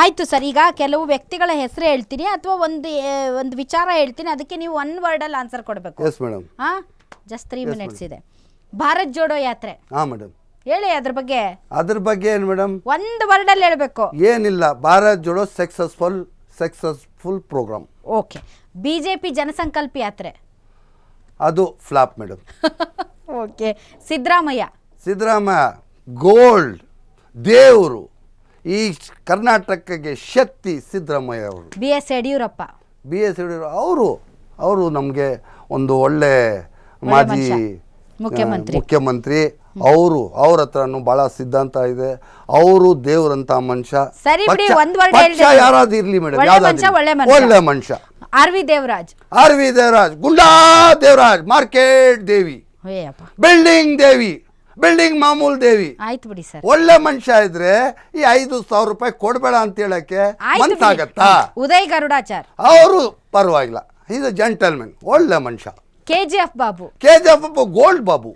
ಆಯಿತು ಸರ್ ಈಗ ಕೆಲವು ವ್ಯಕ್ತಿಗಳ ಹೆಸರು ಹೇಳ್ತೀನಿ ಅಥವಾ ಒಂದು ಒಂದು ವಿಚಾರ ಹೇಳ್ತೀನಿ ಅದಕ್ಕೆ ನೀವು ಒನ್ ವರ್ಡಲ್ಲಿ ಆನ್ಸರ್ ಕೊಡಬೇಕು ಎಸ್ ಮೇಡಮ್ ಹಾಂ ಜಸ್ಟ್ ತ್ರೀ ಮಿನಿಟ್ಸ್ ಇದೆ ಭಾರತ್ ಜೋಡೋ ಯಾತ್ರೆ ಹಾಂ ಮೇಡಮ್ ಹೇಳಿ ಅದ್ರ ಬಗ್ಗೆ ಅದ್ರ ಬಗ್ಗೆ ಏನು ಮೇಡಮ್ ಒಂದು ವರ್ಡಲ್ಲಿ ಹೇಳಬೇಕು ಏನಿಲ್ಲ Bharat Jodo successful successful program okay BJP Janasankalpa Yatre ಅದು flop madam okay Siddaramaiah Siddaramaiah gold ದೇವರು ಈ ಕರ್ನಾಟಕಕ್ಕೆ ಶಕ್ತಿ ಸಿದ್ದರಾಮಯ್ಯ ಅವರು B S Yediyurappa B S Yediyurappa ಅವರು ಅವರು ನಮಗೆ ಒಂದು ಒಳ್ಳೆ ಮಾಜಿ ಮುಖ್ಯಮಂತ್ರಿ ಅವರು ಅವ್ರ ಹತ್ರ ಬಹಳ ಸಿದ್ಧಾಂತ ಇದೆ ಅವರು ದೇವರಂತ ಮನುಷ್ಯ ಯಾರಾದಿರ್ಲಿ ಮೇಡಮ್ ಒಳ್ಳೆ ಮನುಷ್ಯ R V Devaraj R V Devaraj goonda Devaraj market Devi building Devi building ಮಾಮೂಲ್ ದೇವಿ ಆಯ್ತು ಬಿಡಿ ಸರ್ ಒಳ್ಳೆ ಮನುಷ್ಯ ಇದ್ರೆ ಈ ಐದು ಸಾವಿರ ರೂಪಾಯಿ ಕೊಡ್ಬೇಡ ಅಂತ ಹೇಳಕ್ಕೆ ಆಗತ್ತಾ ಉದಯ್ ಗರುಡಾಚಾರ್ ಅವರು ಪರವಾಗಿಲ್ಲ ಈಸ್ ಅ ಜೆಂಟಲ್ಮೆನ್ ಒಳ್ಳೆ ಮನುಷ್ಯ K G Babu K G F Babu gold Babu